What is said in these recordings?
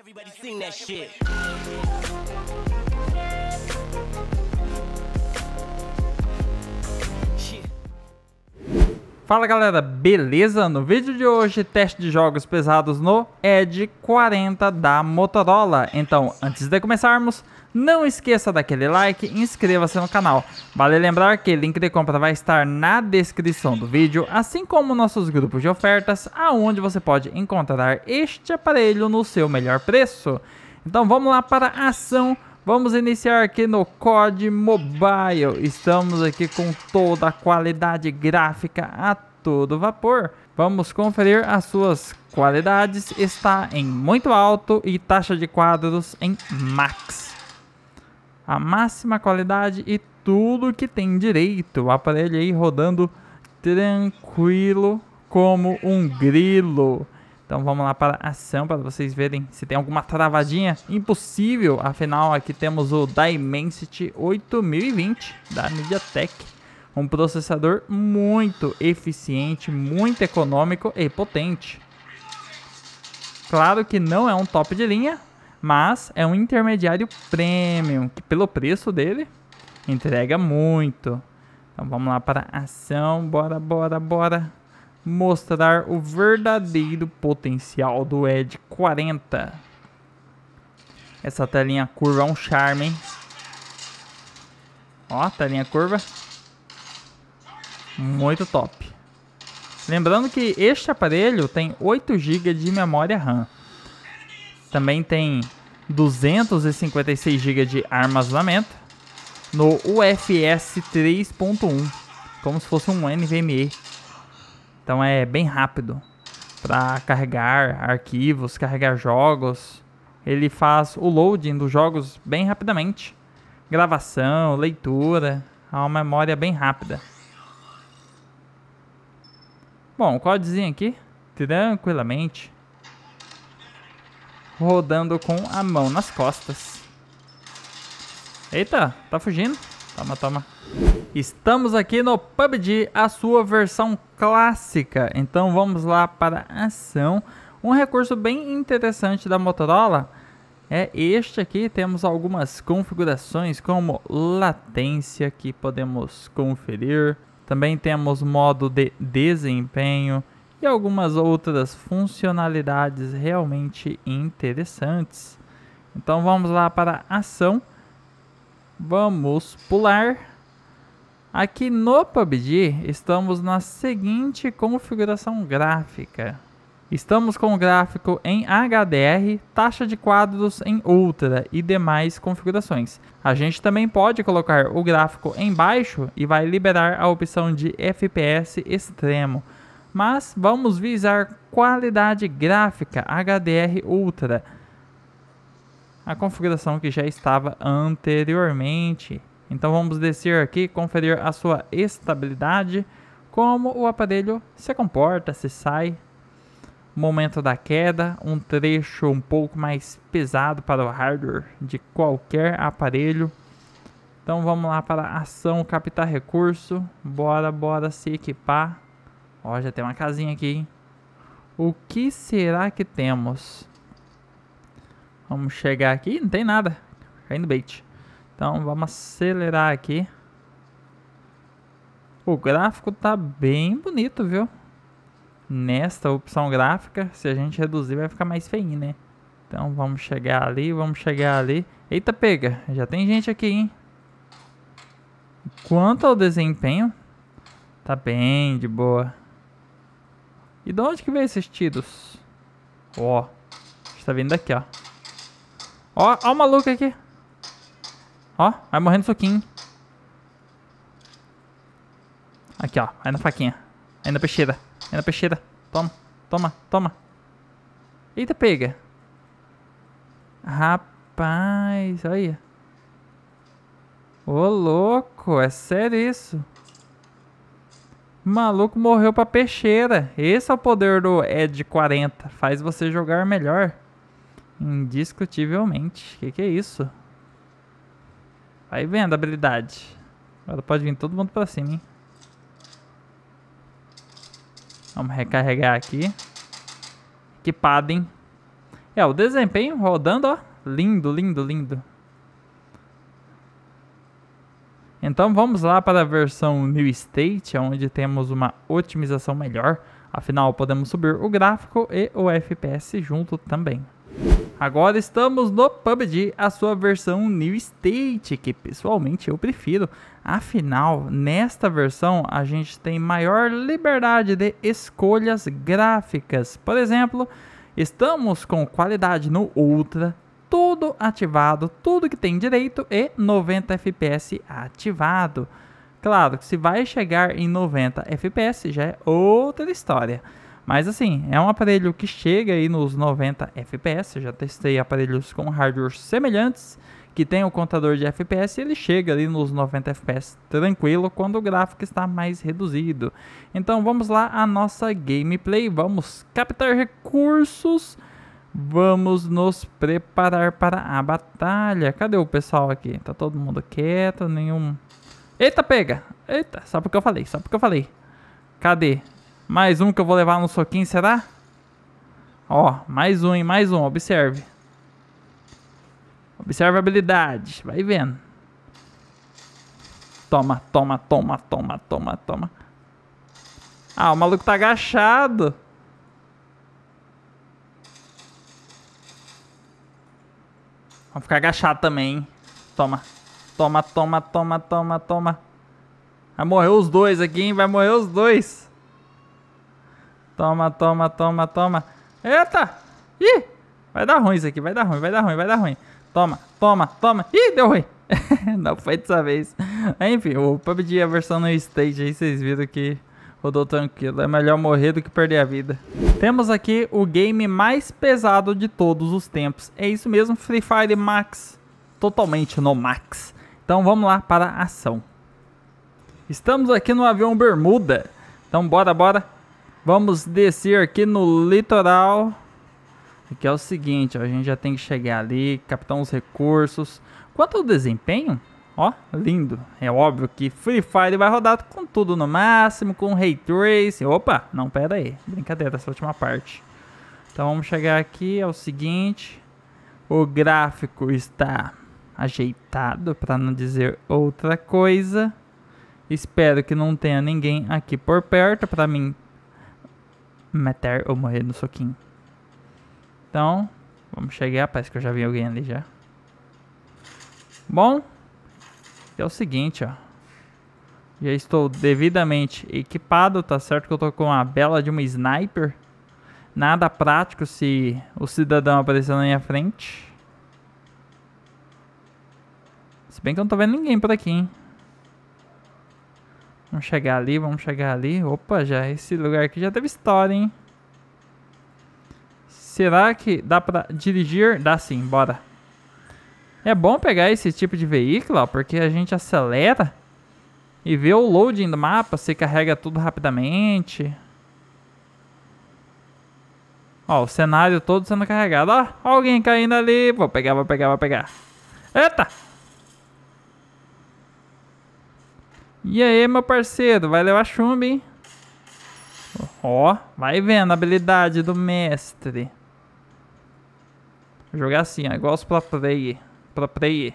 Everybody sing that shit. Fala galera, beleza? No vídeo de hoje, teste de jogos pesados no Edge 40 da Motorola. Então, antes de começarmos, não esqueça daquele like e inscreva-se no canal. Vale lembrar que o link de compra vai estar na descrição do vídeo, assim como nossos grupos de ofertas, aonde você pode encontrar este aparelho no seu melhor preço. Então vamos lá para a ação. Vamos iniciar aqui no COD Mobile. Estamos aqui com toda a qualidade gráfica a todo vapor. Vamos conferir as suas qualidades. Está em muito alto e taxa de quadros em max a máxima qualidade e tudo que tem direito. O aparelho aí rodando tranquilo como um grilo. Então vamos lá para a ação para vocês verem se tem alguma travadinha. Impossível, afinal aqui temos o Dimensity 8020 da MediaTek. Um processador muito eficiente, muito econômico e potente. Claro que não é um top de linha, mas é um intermediário premium, que pelo preço dele entrega muito. Então vamos lá para ação, bora, bora, bora mostrar o verdadeiro potencial do Ed 40. Essa telinha curva é um charme, hein? Ó, telinha curva. Muito top. Lembrando que este aparelho tem 8 GB de memória RAM. Também tem 256 GB de armazenamento no UFS 3.1, como se fosse um NVMe. Então é bem rápido para carregar arquivos, carregar jogos. Ele faz o loading dos jogos bem rapidamente. Gravação, leitura, é uma memória bem rápida. Bom, o códigozinho aqui, tranquilamente, rodando com a mão nas costas. Eita, tá fugindo? Toma, toma. Estamos aqui no PUBG, a sua versão clássica. Então vamos lá para a ação. Um recurso bem interessante da Motorola é este aqui. Temos algumas configurações como latência que podemos conferir. Também temos modo de desempenho, e algumas outras funcionalidades realmente interessantes. Então vamos lá para ação. Vamos pular. Aqui no PUBG estamos na seguinte configuração gráfica. Estamos com o gráfico em HDR, taxa de quadros em Ultra e demais configurações. A gente também pode colocar o gráfico em baixo e vai liberar a opção de FPS extremo mas vamos visar qualidade gráfica HDR Ultra, a configuração que já estava anteriormente. Então vamos descer aqui conferir a sua estabilidade, como o aparelho se comporta, se sai. Momento da queda, um trecho um pouco mais pesado para o hardware de qualquer aparelho. Então vamos lá para ação, captar recurso, bora, bora se equipar. Ó, já tem uma casinha aqui, hein? O que será que temos? Vamos chegar aqui. Não tem nada. Caindo bait. Então, vamos acelerar aqui. O gráfico tá bem bonito, viu? Nesta opção gráfica, se a gente reduzir, vai ficar mais feinho, né? Então, vamos chegar ali, vamos chegar ali. Eita, pega! Já tem gente aqui, hein? Quanto ao desempenho, tá bem de boa. E de onde que vem esses tiros? Ó. Está vindo daqui, ó. Ó, ó o maluco aqui. Ó, vai morrendo soquinho. Aqui, ó. Aí na faquinha. Aí na peixeira. Aí na peixeira. Toma, toma, toma. Eita, pega. Rapaz, olha. Ô, louco. É sério isso. Maluco morreu pra peixeira. Esse é o poder do Ed 40. Faz você jogar melhor. Indiscutivelmente. Que que é isso? Vai vendo a habilidade. Agora pode vir todo mundo pra cima, hein? Vamos recarregar aqui. Equipado, hein? É, o desempenho rodando, ó. Lindo, lindo, lindo. Então vamos lá para a versão New State, onde temos uma otimização melhor. Afinal, podemos subir o gráfico e o FPS junto também. Agora estamos no PUBG, a sua versão New State, que pessoalmente eu prefiro. Afinal, nesta versão a gente tem maior liberdade de escolhas gráficas. Por exemplo, estamos com qualidade no Ultra, tudo ativado, tudo que tem direito e 90 FPS ativado. Claro que se vai chegar em 90 FPS já é outra história. Mas assim, é um aparelho que chega aí nos 90 FPS, já testei aparelhos com hardware semelhantes que tem o contador de FPS, ele chega ali nos 90 FPS tranquilo quando o gráfico está mais reduzido. Então vamos lá a nossa gameplay, vamos captar recursos Vamos nos preparar para a batalha. Cadê o pessoal aqui? Tá todo mundo quieto, nenhum... Eita, pega! Eita, só porque eu falei, só porque eu falei. Cadê? Mais um que eu vou levar no soquinho, será? Ó, mais um, hein? Mais um, observe. Observe a habilidade, vai vendo. Toma, toma, toma, toma, toma, toma. Ah, o maluco tá agachado. Vou ficar agachado também, hein? Toma. Toma, toma, toma, toma, toma. Vai morrer os dois aqui, hein? Vai morrer os dois. Toma, toma, toma, toma. Eita! Ih! Vai dar ruim isso aqui, vai dar ruim, vai dar ruim, vai dar ruim. Toma, toma, toma. Ih, deu ruim. Não foi dessa vez. Enfim, o PUBG, é a versão no stage aí, vocês viram que rodou tranquilo. É melhor morrer do que perder a vida. Temos aqui o game mais pesado de todos os tempos. É isso mesmo, Free Fire Max. Totalmente no Max. Então vamos lá para a ação. Estamos aqui no avião Bermuda. Então bora, bora. Vamos descer aqui no litoral. Aqui é o seguinte, ó, a gente já tem que chegar ali, captar uns recursos. Quanto ao desempenho, Ó, lindo. É óbvio que Free Fire vai rodar com tudo no máximo, com Ray Trace. Opa, não, pera aí. Brincadeira essa última parte. Então vamos chegar aqui ao é seguinte. O gráfico está ajeitado, para não dizer outra coisa. Espero que não tenha ninguém aqui por perto para mim meter ou morrer no soquinho. Então, vamos chegar. Parece que eu já vi alguém ali já. Bom, que é o seguinte, ó. Já estou devidamente equipado, tá certo que eu tô com uma bela de uma sniper. Nada prático se o cidadão aparecer na minha frente. Se bem que eu não tô vendo ninguém por aqui, hein. Vamos chegar ali, vamos chegar ali. Opa, já esse lugar aqui já teve história, hein. Será que dá pra dirigir? Dá sim, bora. É bom pegar esse tipo de veículo, ó, porque a gente acelera e vê o loading do mapa, você carrega tudo rapidamente. Ó, o cenário todo sendo carregado. Ó, alguém caindo ali. Vou pegar, vou pegar, vou pegar. Eita! E aí, meu parceiro, vai levar chumbo, hein? Ó, vai vendo a habilidade do mestre. Jogar assim, ó, igual os pra play. Aproprie.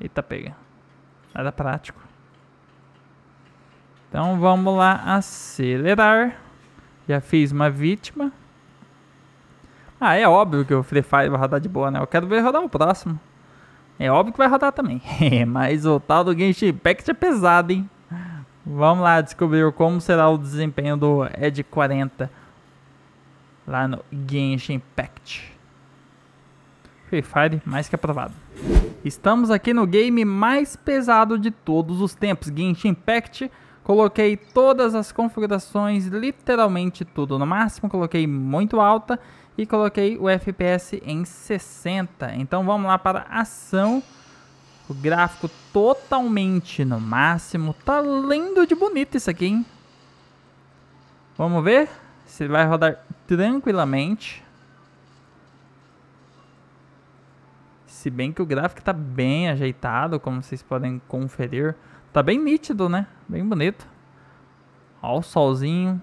Eita, pega. nada prático. Então vamos lá acelerar. Já fiz uma vítima. Ah, é óbvio que o Free Fire vai rodar de boa, né? Eu quero ver rodar o próximo. É óbvio que vai rodar também. Mas o tal do Genshin Impact é pesado, hein? Vamos lá descobrir como será o desempenho do Ed 40 lá no Genshin Impact. Free Fire mais que aprovado. Estamos aqui no game mais pesado de todos os tempos, Genshin Impact. Coloquei todas as configurações, literalmente tudo no máximo, coloquei muito alta e coloquei o FPS em 60. Então vamos lá para ação. O gráfico totalmente no máximo. Tá lindo de bonito isso aqui, hein? Vamos ver se vai rodar tranquilamente. Se bem que o gráfico tá bem ajeitado, como vocês podem conferir. Tá bem nítido, né? Bem bonito. Ó o solzinho.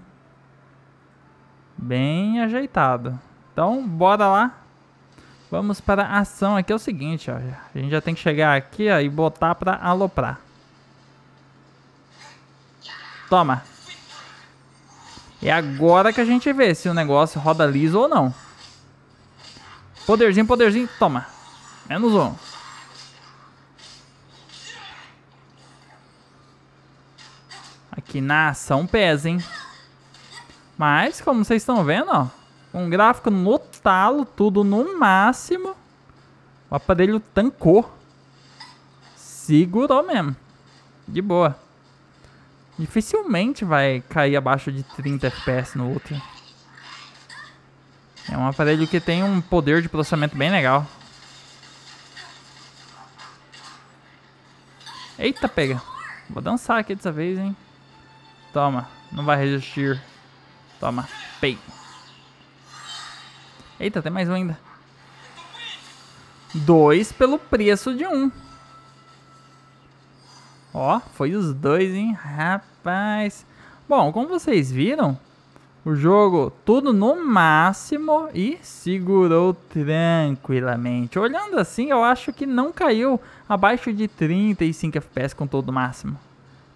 Bem ajeitado. Então, bora lá. Vamos para a ação. Aqui é o seguinte, ó. A gente já tem que chegar aqui ó, e botar para aloprar. Toma. É agora que a gente vê se o negócio roda liso ou não. Poderzinho, poderzinho. Toma. Menos um. Aqui na ação pesa, hein? Mas, como vocês estão vendo, ó. Um gráfico no talo, tudo no máximo. O aparelho tancou. Segurou mesmo. De boa. Dificilmente vai cair abaixo de 30 FPS no outro. É um aparelho que tem um poder de processamento bem legal. Eita, pega. Vou dançar aqui dessa vez, hein. Toma. Não vai resistir. Toma. Pei. Eita, tem mais um ainda. Dois pelo preço de um. Ó, foi os dois, hein? Rapaz. Bom, como vocês viram, o jogo tudo no máximo e segurou tranquilamente. Olhando assim, eu acho que não caiu abaixo de 35 FPS com todo o máximo.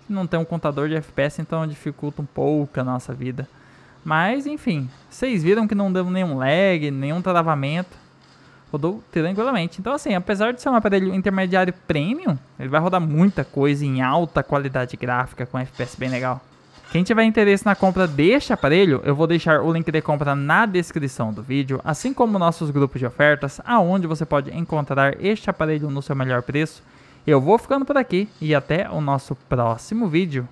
Não tem um contador de FPS, então dificulta um pouco a nossa vida. Mas enfim, vocês viram que não deu nenhum lag, nenhum travamento. Rodou tranquilamente. Então assim, apesar de ser um aparelho intermediário premium, ele vai rodar muita coisa em alta qualidade gráfica com FPS bem legal. Quem tiver interesse na compra deste aparelho, eu vou deixar o link de compra na descrição do vídeo, assim como nossos grupos de ofertas, aonde você pode encontrar este aparelho no seu melhor preço. Eu vou ficando por aqui e até o nosso próximo vídeo.